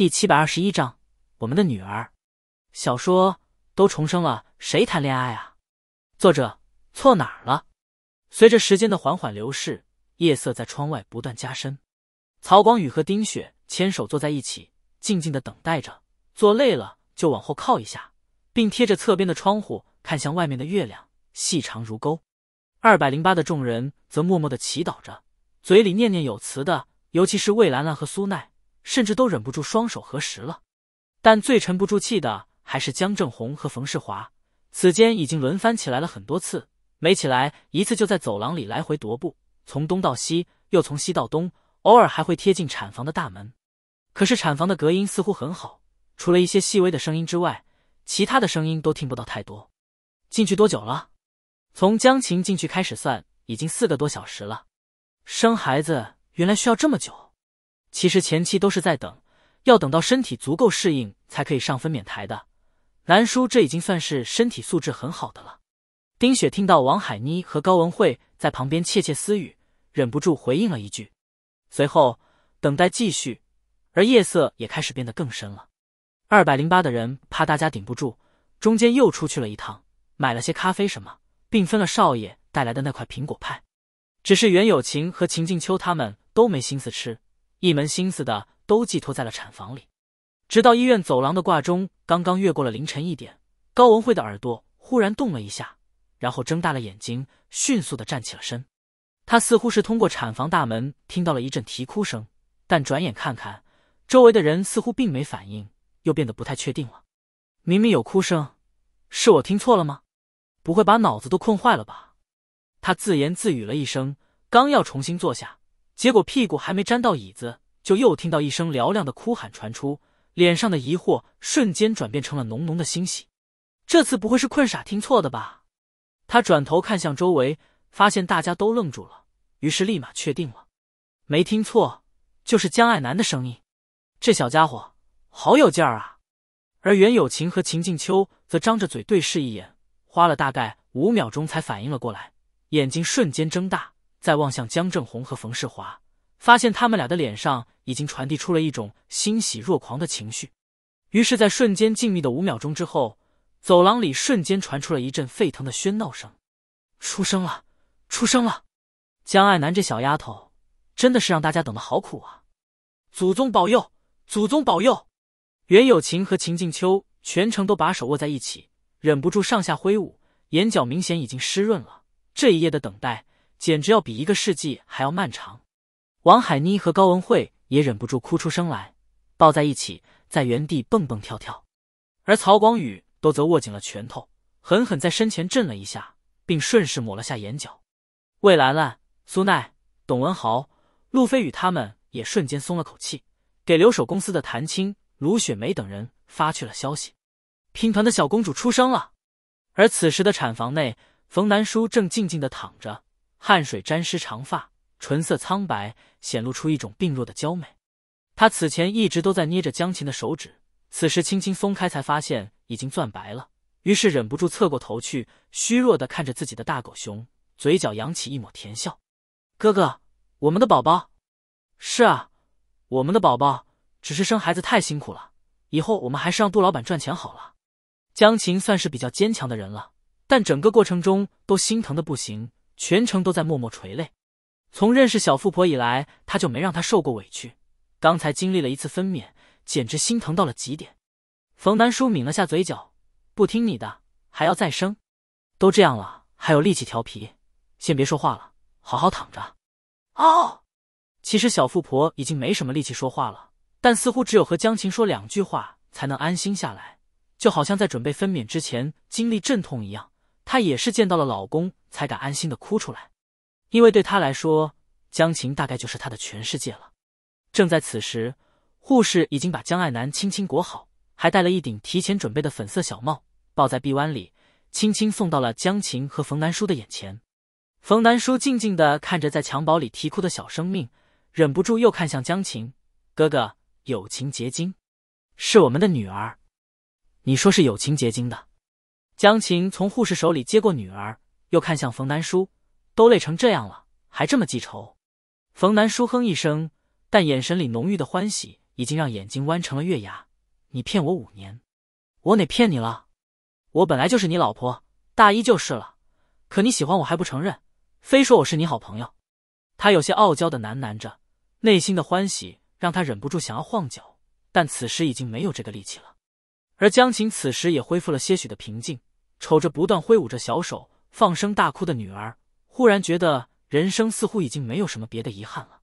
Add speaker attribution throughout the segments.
Speaker 1: 第七百二十一章，我们的女儿。小说都重生了，谁谈恋爱啊？作者错哪儿了？随着时间的缓缓流逝，夜色在窗外不断加深。曹光宇和丁雪牵手坐在一起，静静的等待着。坐累了就往后靠一下，并贴着侧边的窗户看向外面的月亮，细长如钩。二百零八的众人则默默的祈祷着，嘴里念念有词的，尤其是魏兰兰和苏奈。甚至都忍不住双手合十了，但最沉不住气的还是江正红和冯世华。此间已经轮番起来了很多次，每起来一次，就在走廊里来回踱步，从东到西，又从西到东，偶尔还会贴近产房的大门。可是产房的隔音似乎很好，除了一些细微的声音之外，其他的声音都听不到太多。进去多久了？从江琴进去开始算，已经四个多小时了。生孩子原来需要这么久。其实前期都是在等，要等到身体足够适应才可以上分娩台的。南叔这已经算是身体素质很好的了。丁雪听到王海妮和高文慧在旁边窃窃私语，忍不住回应了一句。随后等待继续，而夜色也开始变得更深了。二百零八的人怕大家顶不住，中间又出去了一趟，买了些咖啡什么，并分了少爷带来的那块苹果派。只是袁有情和秦静秋他们都没心思吃。一门心思的都寄托在了产房里，直到医院走廊的挂钟刚刚越过了凌晨一点，高文慧的耳朵忽然动了一下，然后睁大了眼睛，迅速的站起了身。他似乎是通过产房大门听到了一阵啼哭声，但转眼看看周围的人似乎并没反应，又变得不太确定了。明明有哭声，是我听错了吗？不会把脑子都困坏了吧？他自言自语了一声，刚要重新坐下。结果屁股还没沾到椅子，就又听到一声嘹亮的哭喊传出，脸上的疑惑瞬间转变成了浓浓的欣喜。这次不会是困傻听错的吧？他转头看向周围，发现大家都愣住了，于是立马确定了，没听错，就是江爱南的声音。这小家伙好有劲儿啊！而袁有情和秦静秋则张着嘴对视一眼，花了大概五秒钟才反应了过来，眼睛瞬间睁大。再望向江正红和冯世华，发现他们俩的脸上已经传递出了一种欣喜若狂的情绪。于是，在瞬间静谧的五秒钟之后，走廊里瞬间传出了一阵沸腾的喧闹声：“出生了，出生了！”江爱南这小丫头，真的是让大家等的好苦啊！祖宗保佑，祖宗保佑！袁有琴和秦静秋全程都把手握在一起，忍不住上下挥舞，眼角明显已经湿润了。这一夜的等待。简直要比一个世纪还要漫长，王海妮和高文慧也忍不住哭出声来，抱在一起，在原地蹦蹦跳跳，而曹广宇都则握紧了拳头，狠狠在身前震了一下，并顺势抹了下眼角。魏兰兰、苏奈、董文豪、路飞宇他们也瞬间松了口气，给留守公司的谭青、卢雪梅等人发去了消息：拼团的小公主出生了。而此时的产房内，冯南叔正静静的躺着。汗水沾湿长发，唇色苍白，显露出一种病弱的娇美。他此前一直都在捏着江琴的手指，此时轻轻松开，才发现已经攥白了，于是忍不住侧过头去，虚弱的看着自己的大狗熊，嘴角扬起一抹甜笑。哥哥，我们的宝宝。是啊，我们的宝宝。只是生孩子太辛苦了，以后我们还是让杜老板赚钱好了。江琴算是比较坚强的人了，但整个过程中都心疼的不行。全程都在默默垂泪，从认识小富婆以来，他就没让她受过委屈。刚才经历了一次分娩，简直心疼到了极点。冯南叔抿了下嘴角，不听你的，还要再生，都这样了，还有力气调皮？先别说话了，好好躺着。哦，其实小富婆已经没什么力气说话了，但似乎只有和江琴说两句话，才能安心下来。就好像在准备分娩之前经历阵痛一样，她也是见到了老公。才敢安心的哭出来，因为对他来说，江琴大概就是他的全世界了。正在此时，护士已经把江爱男轻轻裹好，还戴了一顶提前准备的粉色小帽，抱在臂弯里，轻轻送到了江琴和冯南叔的眼前。冯南叔静静的看着在襁褓里啼哭的小生命，忍不住又看向江琴：“哥哥，友情结晶，是我们的女儿。你说是友情结晶的。”江琴从护士手里接过女儿。又看向冯南书，都累成这样了，还这么记仇。冯南书哼一声，但眼神里浓郁的欢喜已经让眼睛弯成了月牙。你骗我五年，我哪骗你了？我本来就是你老婆，大一就是了。可你喜欢我还不承认，非说我是你好朋友。他有些傲娇的喃喃着，内心的欢喜让他忍不住想要晃脚，但此时已经没有这个力气了。而江琴此时也恢复了些许的平静，瞅着不断挥舞着小手。放声大哭的女儿忽然觉得人生似乎已经没有什么别的遗憾了。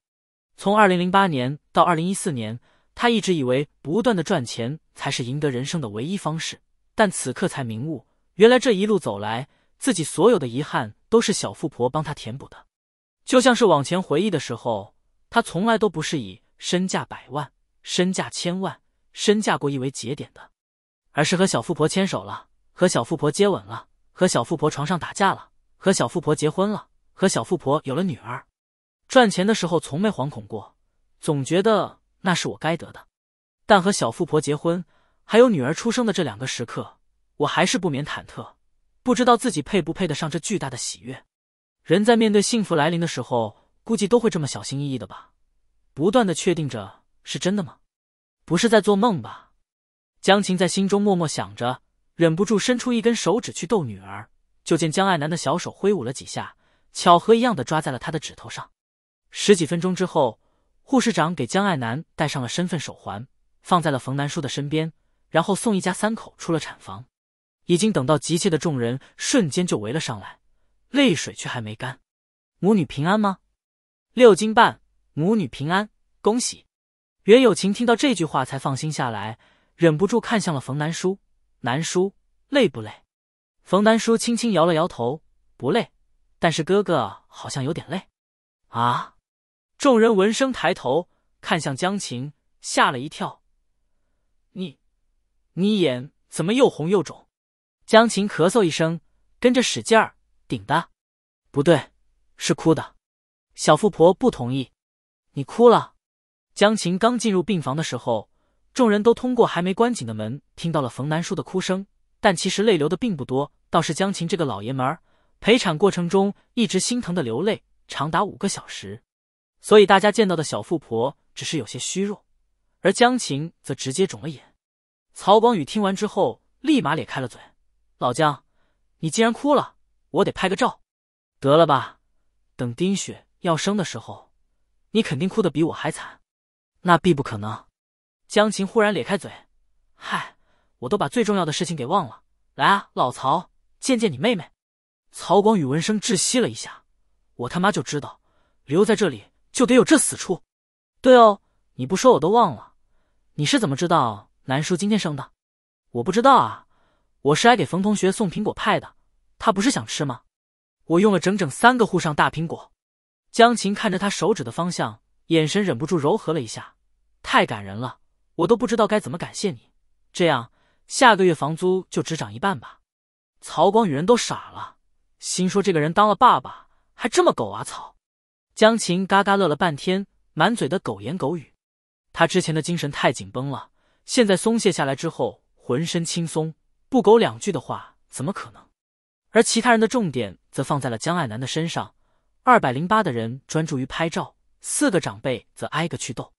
Speaker 1: 从二零零八年到二零一四年，她一直以为不断的赚钱才是赢得人生的唯一方式，但此刻才明悟，原来这一路走来，自己所有的遗憾都是小富婆帮她填补的。就像是往前回忆的时候，她从来都不是以身价百万、身价千万、身价过亿为节点的，而是和小富婆牵手了，和小富婆接吻了。和小富婆床上打架了，和小富婆结婚了，和小富婆有了女儿。赚钱的时候从没惶恐过，总觉得那是我该得的。但和小富婆结婚，还有女儿出生的这两个时刻，我还是不免忐忑，不知道自己配不配得上这巨大的喜悦。人在面对幸福来临的时候，估计都会这么小心翼翼的吧，不断的确定着是真的吗？不是在做梦吧？江琴在心中默默想着。忍不住伸出一根手指去逗女儿，就见江爱南的小手挥舞了几下，巧合一样的抓在了他的指头上。十几分钟之后，护士长给江爱南戴上了身份手环，放在了冯南叔的身边，然后送一家三口出了产房。已经等到急切的众人瞬间就围了上来，泪水却还没干。母女平安吗？六斤半，母女平安，恭喜！袁有情听到这句话才放心下来，忍不住看向了冯南叔。南叔累不累？冯丹叔轻轻摇了摇头，不累。但是哥哥好像有点累。啊！众人闻声抬头看向江琴，吓了一跳。你你眼怎么又红又肿？江琴咳嗽一声，跟着使劲儿顶的。不对，是哭的。小富婆不同意。你哭了。江琴刚进入病房的时候。众人都通过还没关紧的门听到了冯南叔的哭声，但其实泪流的并不多。倒是江琴这个老爷们儿，陪产过程中一直心疼的流泪，长达五个小时。所以大家见到的小富婆只是有些虚弱，而江琴则直接肿了眼。曹广宇听完之后，立马咧开了嘴：“老江，你既然哭了，我得拍个照。”“得了吧，等丁雪要生的时候，你肯定哭得比我还惨。”“那必不可能。”江琴忽然咧开嘴，嗨，我都把最重要的事情给忘了。来啊，老曹，见见你妹妹。曹广宇闻声窒息了一下，我他妈就知道留在这里就得有这死处。对哦，你不说我都忘了。你是怎么知道南叔今天生的？我不知道啊，我是来给冯同学送苹果派的，他不是想吃吗？我用了整整三个沪上大苹果。江琴看着他手指的方向，眼神忍不住柔和了一下，太感人了。我都不知道该怎么感谢你，这样下个月房租就只涨一半吧。曹光宇人都傻了，心说这个人当了爸爸还这么狗啊！操！江琴嘎嘎乐了半天，满嘴的狗言狗语。他之前的精神太紧绷了，现在松懈下来之后，浑身轻松，不狗两句的话怎么可能？而其他人的重点则放在了江爱南的身上。二百零八的人专注于拍照，四个长辈则挨个去逗。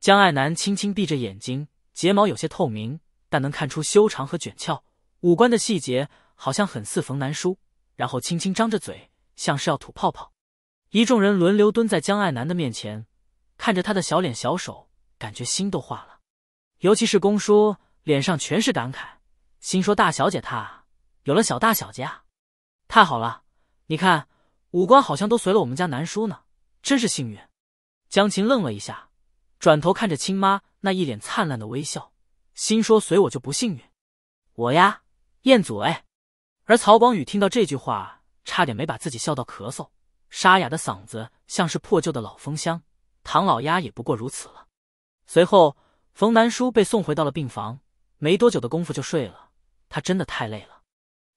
Speaker 1: 江爱南轻轻闭着眼睛，睫毛有些透明，但能看出修长和卷翘，五官的细节好像很似冯南书。然后轻轻张着嘴，像是要吐泡泡。一众人轮流蹲在江爱南的面前，看着他的小脸小手，感觉心都化了。尤其是公叔，脸上全是感慨，心说大小姐她有了小大小姐啊，太好了！你看，五官好像都随了我们家南叔呢，真是幸运。江琴愣了一下。转头看着亲妈那一脸灿烂的微笑，心说：“随我就不幸运。”我呀，彦祖哎。而曹广宇听到这句话，差点没把自己笑到咳嗽，沙哑的嗓子像是破旧的老风箱。唐老鸭也不过如此了。随后，冯南叔被送回到了病房，没多久的功夫就睡了，他真的太累了。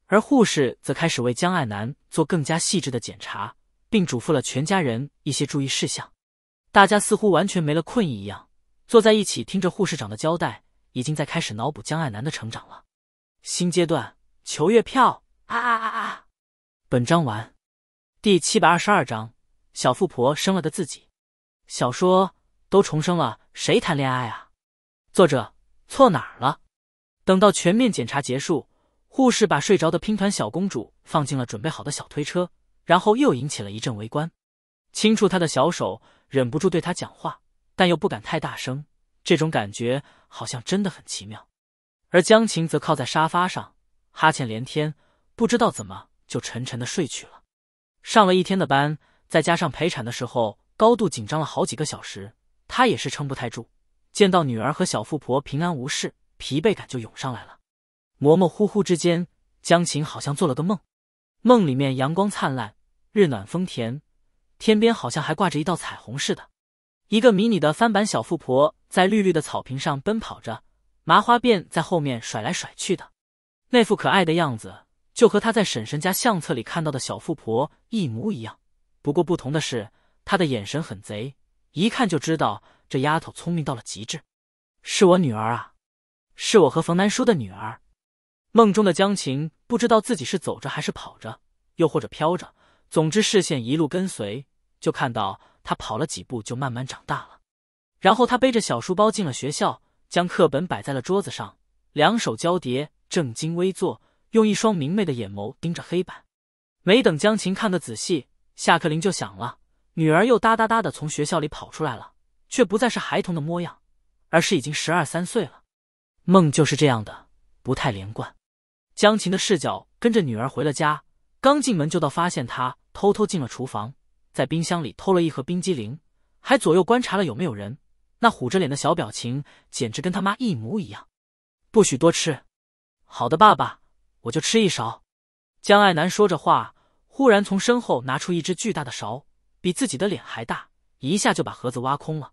Speaker 1: 而护士则开始为江爱南做更加细致的检查，并嘱咐了全家人一些注意事项。大家似乎完全没了困意一样，坐在一起听着护士长的交代，已经在开始脑补江爱南的成长了。新阶段求月票！啊啊啊啊！本章完。第七百二十二章：小富婆生了个自己。小说都重生了，谁谈恋爱啊？作者错哪儿了？等到全面检查结束，护士把睡着的拼团小公主放进了准备好的小推车，然后又引起了一阵围观，轻触她的小手。忍不住对他讲话，但又不敢太大声。这种感觉好像真的很奇妙。而江琴则靠在沙发上，哈欠连天，不知道怎么就沉沉的睡去了。上了一天的班，再加上陪产的时候高度紧张了好几个小时，她也是撑不太住。见到女儿和小富婆平安无事，疲惫感就涌上来了。模模糊糊之间，江琴好像做了个梦，梦里面阳光灿烂，日暖风甜。天边好像还挂着一道彩虹似的，一个迷你的翻版小富婆在绿绿的草坪上奔跑着，麻花辫在后面甩来甩去的，那副可爱的样子就和她在婶婶家相册里看到的小富婆一模一样。不过不同的是，她的眼神很贼，一看就知道这丫头聪明到了极致。是我女儿啊，是我和冯南叔的女儿。梦中的江琴不知道自己是走着还是跑着，又或者飘着，总之视线一路跟随。就看到他跑了几步，就慢慢长大了。然后他背着小书包进了学校，将课本摆在了桌子上，两手交叠，正襟危坐，用一双明媚的眼眸盯着黑板。没等江琴看得仔细，下课铃就响了。女儿又哒哒哒的从学校里跑出来了，却不再是孩童的模样，而是已经十二三岁了。梦就是这样的，不太连贯。江琴的视角跟着女儿回了家，刚进门就到发现她偷偷进了厨房。在冰箱里偷了一盒冰激凌，还左右观察了有没有人。那虎着脸的小表情，简直跟他妈一模一样。不许多吃。好的，爸爸，我就吃一勺。江爱南说着话，忽然从身后拿出一只巨大的勺，比自己的脸还大，一下就把盒子挖空了。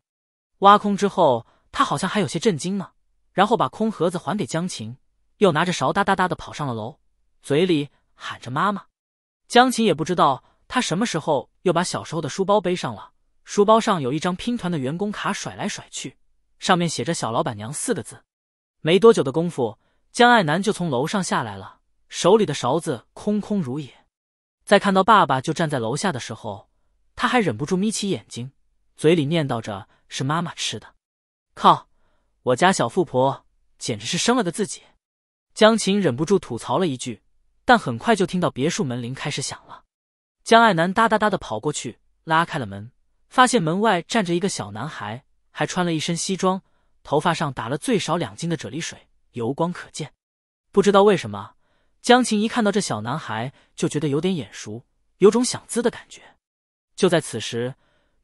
Speaker 1: 挖空之后，他好像还有些震惊呢，然后把空盒子还给江琴，又拿着勺哒哒哒的跑上了楼，嘴里喊着妈妈。江琴也不知道。他什么时候又把小时候的书包背上了？书包上有一张拼团的员工卡，甩来甩去，上面写着“小老板娘”四个字。没多久的功夫，江爱南就从楼上下来了，手里的勺子空空如也。在看到爸爸就站在楼下的时候，他还忍不住眯起眼睛，嘴里念叨着：“是妈妈吃的。”靠，我家小富婆简直是生了个自己。江琴忍不住吐槽了一句，但很快就听到别墅门铃开始响了。江爱南哒哒哒的跑过去，拉开了门，发现门外站着一个小男孩，还穿了一身西装，头发上打了最少两斤的啫喱水，油光可见。不知道为什么，江琴一看到这小男孩就觉得有点眼熟，有种想滋的感觉。就在此时，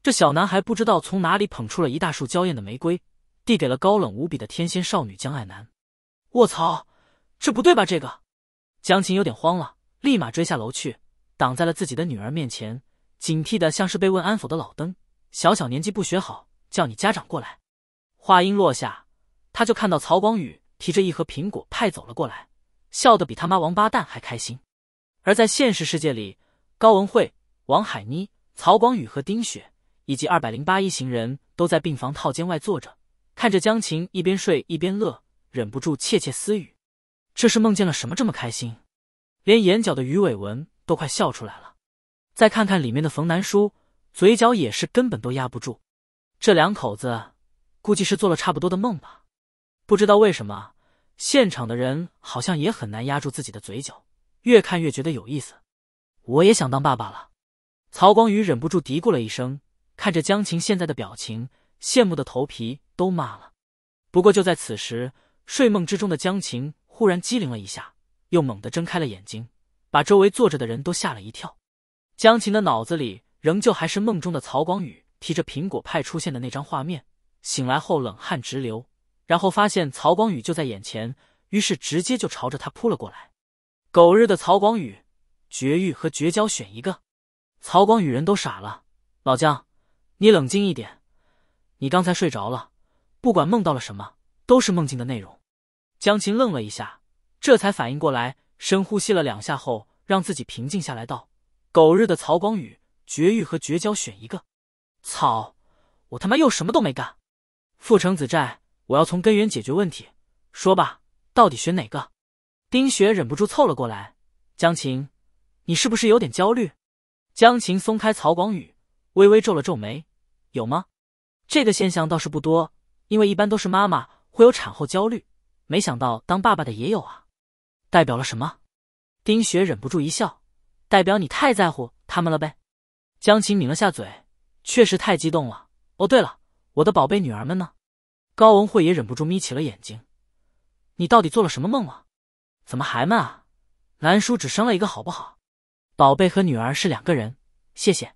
Speaker 1: 这小男孩不知道从哪里捧出了一大束娇艳的玫瑰，递给了高冷无比的天仙少女江爱南。卧槽，这不对吧？这个，江琴有点慌了，立马追下楼去。挡在了自己的女儿面前，警惕的像是被问安抚的老登。小小年纪不学好，叫你家长过来。话音落下，他就看到曹广宇提着一盒苹果派走了过来，笑得比他妈王八蛋还开心。而在现实世界里，高文慧、王海妮、曹广宇和丁雪以及二百零八一行人都在病房套间外坐着，看着江琴一边睡一边乐，忍不住窃窃私语：这是梦见了什么这么开心？连眼角的鱼尾纹。都快笑出来了，再看看里面的冯南叔，嘴角也是根本都压不住。这两口子估计是做了差不多的梦吧。不知道为什么，现场的人好像也很难压住自己的嘴角，越看越觉得有意思。我也想当爸爸了。曹光宇忍不住嘀咕了一声，看着江琴现在的表情，羡慕的头皮都麻了。不过就在此时，睡梦之中的江琴忽然机灵了一下，又猛地睁开了眼睛。把周围坐着的人都吓了一跳，江琴的脑子里仍旧还是梦中的曹光宇提着苹果派出现的那张画面，醒来后冷汗直流，然后发现曹光宇就在眼前，于是直接就朝着他扑了过来。狗日的曹光宇，绝育和绝交选一个。曹光宇人都傻了，老江，你冷静一点，你刚才睡着了，不管梦到了什么，都是梦境的内容。江琴愣了一下，这才反应过来。深呼吸了两下后，让自己平静下来，道：“狗日的曹广宇，绝育和绝交选一个。操，我他妈又什么都没干。父承子债，我要从根源解决问题。说吧，到底选哪个？”丁雪忍不住凑了过来：“江琴，你是不是有点焦虑？”江琴松开曹广宇，微微皱了皱眉：“有吗？这个现象倒是不多，因为一般都是妈妈会有产后焦虑，没想到当爸爸的也有啊。”代表了什么？丁雪忍不住一笑，代表你太在乎他们了呗。江琴抿了下嘴，确实太激动了。哦，对了，我的宝贝女儿们呢？高文慧也忍不住眯起了眼睛，你到底做了什么梦了？怎么还闷啊？南叔只生了一个好不好？宝贝和女儿是两个人。谢谢。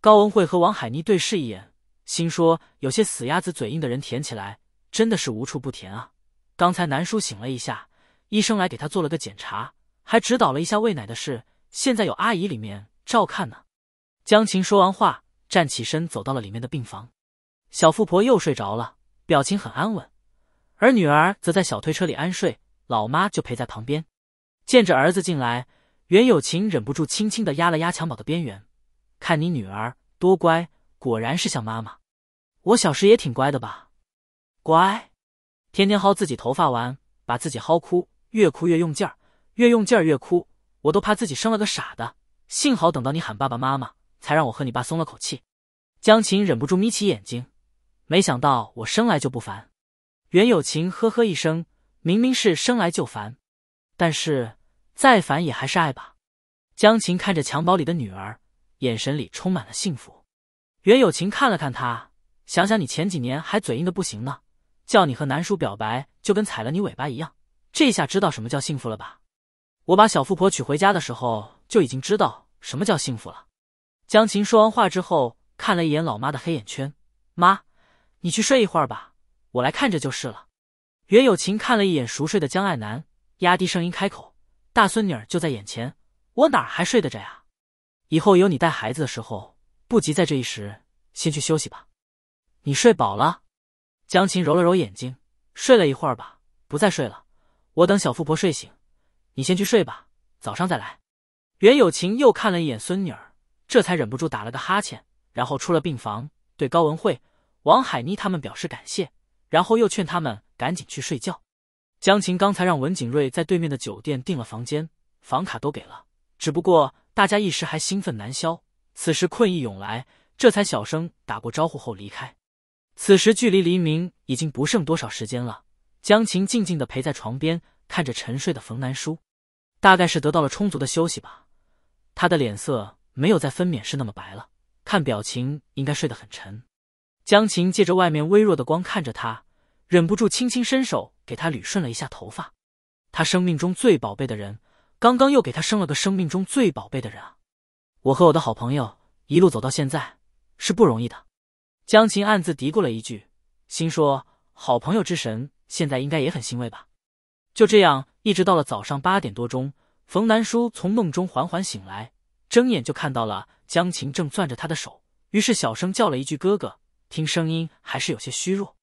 Speaker 1: 高文慧和王海妮对视一眼，心说有些死鸭子嘴硬的人甜起来真的是无处不甜啊。刚才南叔醒了一下。医生来给他做了个检查，还指导了一下喂奶的事。现在有阿姨里面照看呢。江琴说完话，站起身走到了里面的病房。小富婆又睡着了，表情很安稳，而女儿则在小推车里安睡，老妈就陪在旁边。见着儿子进来，袁有琴忍不住轻轻的压了压襁褓的边缘，看你女儿多乖，果然是像妈妈。我小时也挺乖的吧？乖，天天薅自己头发玩，把自己薅哭。越哭越用劲儿，越用劲儿越哭，我都怕自己生了个傻的。幸好等到你喊爸爸妈妈，才让我和你爸松了口气。江琴忍不住眯起眼睛，没想到我生来就不烦。袁有琴呵呵一声，明明是生来就烦，但是再烦也还是爱吧。江琴看着襁褓里的女儿，眼神里充满了幸福。袁有琴看了看他，想想你前几年还嘴硬的不行呢，叫你和南叔表白就跟踩了你尾巴一样。这下知道什么叫幸福了吧？我把小富婆娶回家的时候就已经知道什么叫幸福了。江琴说完话之后，看了一眼老妈的黑眼圈，妈，你去睡一会儿吧，我来看着就是了。袁有琴看了一眼熟睡的江爱南，压低声音开口：“大孙女儿就在眼前，我哪还睡得着呀？以后有你带孩子的时候，不急在这一时，先去休息吧。你睡饱了。”江琴揉了揉眼睛，睡了一会儿吧，不再睡了。我等小富婆睡醒，你先去睡吧，早上再来。袁有情又看了一眼孙女儿，这才忍不住打了个哈欠，然后出了病房，对高文慧、王海妮他们表示感谢，然后又劝他们赶紧去睡觉。江琴刚才让文景瑞在对面的酒店订了房间，房卡都给了，只不过大家一时还兴奋难消，此时困意涌来，这才小声打过招呼后离开。此时距离黎明已经不剩多少时间了。江琴静静的陪在床边，看着沉睡的冯南书，大概是得到了充足的休息吧，他的脸色没有在分娩时那么白了，看表情应该睡得很沉。江琴借着外面微弱的光看着他，忍不住轻轻伸手给他捋顺了一下头发。他生命中最宝贝的人，刚刚又给他生了个生命中最宝贝的人啊！我和我的好朋友一路走到现在，是不容易的。江琴暗自嘀咕了一句，心说好朋友之神。现在应该也很欣慰吧？就这样，一直到了早上八点多钟，冯南叔从梦中缓缓醒来，睁眼就看到了江琴正攥着他的手，于是小声叫了一句：“哥哥。”听声音还是有些虚弱。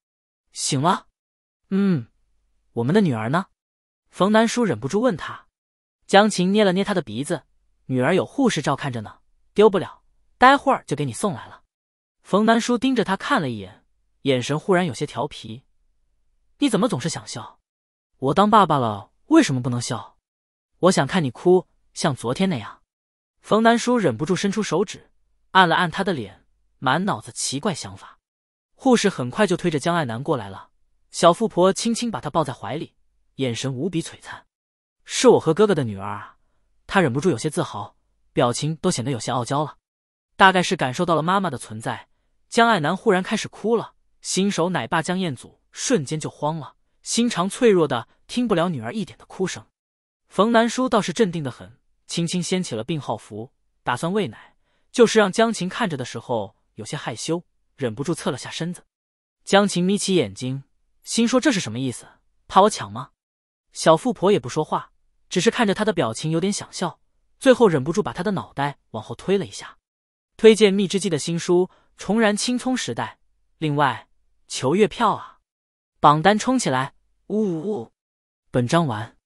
Speaker 1: 醒了？嗯。我们的女儿呢？冯南叔忍不住问他。江琴捏了捏他的鼻子：“女儿有护士照看着呢，丢不了。待会儿就给你送来了。”冯南叔盯着他看了一眼，眼神忽然有些调皮。你怎么总是想笑？我当爸爸了，为什么不能笑？我想看你哭，像昨天那样。冯南叔忍不住伸出手指，按了按他的脸，满脑子奇怪想法。护士很快就推着江爱南过来了，小富婆轻轻把她抱在怀里，眼神无比璀璨。是我和哥哥的女儿啊！她忍不住有些自豪，表情都显得有些傲娇了。大概是感受到了妈妈的存在，江爱南忽然开始哭了。新手奶爸江彦祖。瞬间就慌了，心肠脆弱的听不了女儿一点的哭声。冯南叔倒是镇定的很，轻轻掀起了病号服，打算喂奶，就是让江琴看着的时候有些害羞，忍不住侧了下身子。江琴眯起眼睛，心说这是什么意思？怕我抢吗？小富婆也不说话，只是看着他的表情有点想笑，最后忍不住把他的脑袋往后推了一下。推荐蜜汁记的新书《重燃青葱时代》，另外求月票啊！榜单冲起来！呜呜呜！本章完。